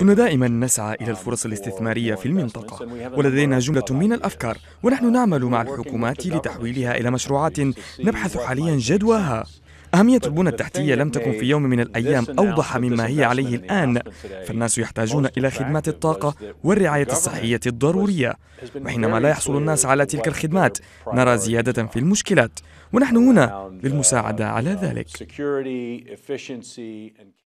كنا دائما نسعى إلى الفرص الاستثمارية في المنطقة ولدينا جملة من الأفكار ونحن نعمل مع الحكومات لتحويلها إلى مشروعات نبحث حاليا جدواها أهمية البنى التحتية لم تكن في يوم من الأيام أوضح مما هي عليه الآن فالناس يحتاجون إلى خدمات الطاقة والرعاية الصحية الضرورية وحينما لا يحصل الناس على تلك الخدمات نرى زيادة في المشكلات ونحن هنا للمساعدة على ذلك